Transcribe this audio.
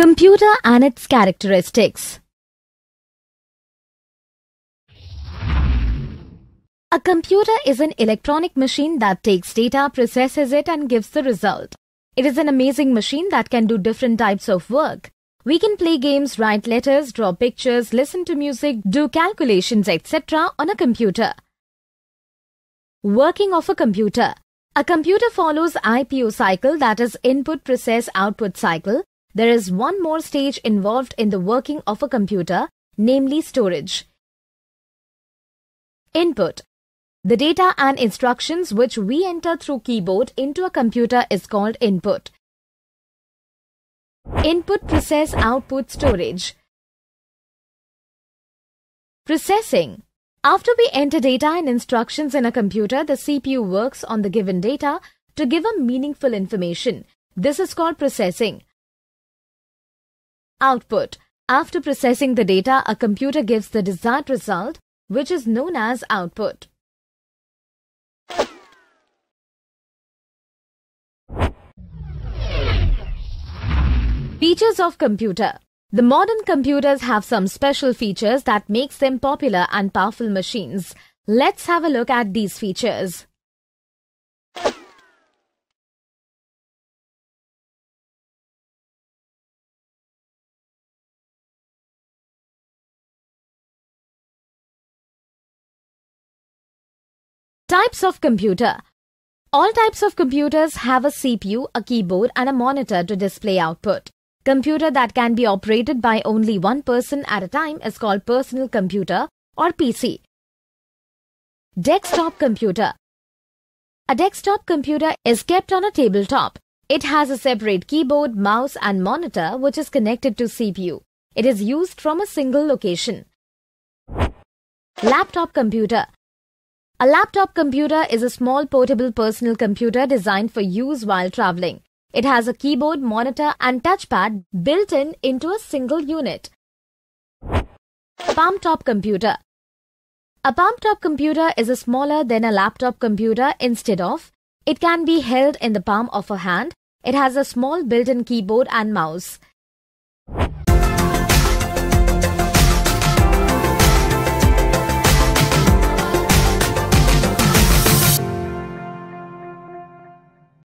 Computer and its characteristics A computer is an electronic machine that takes data, processes it and gives the result. It is an amazing machine that can do different types of work. We can play games, write letters, draw pictures, listen to music, do calculations, etc. on a computer. Working of a computer. A computer follows IPO cycle that is input process output cycle there is one more stage involved in the working of a computer, namely storage. Input The data and instructions which we enter through keyboard into a computer is called input. Input process output storage. Processing After we enter data and instructions in a computer, the CPU works on the given data to give a meaningful information. This is called processing. Output After processing the data, a computer gives the desired result, which is known as output. Features of computer The modern computers have some special features that makes them popular and powerful machines. Let's have a look at these features. Types of computer. All types of computers have a CPU, a keyboard and a monitor to display output. Computer that can be operated by only one person at a time is called personal computer or PC. Desktop computer. A desktop computer is kept on a tabletop. It has a separate keyboard, mouse and monitor which is connected to CPU. It is used from a single location. Laptop computer. A laptop computer is a small portable personal computer designed for use while traveling. It has a keyboard, monitor and touchpad built in into a single unit. Palm top computer A palm top computer is a smaller than a laptop computer instead of it can be held in the palm of a hand. It has a small built-in keyboard and mouse.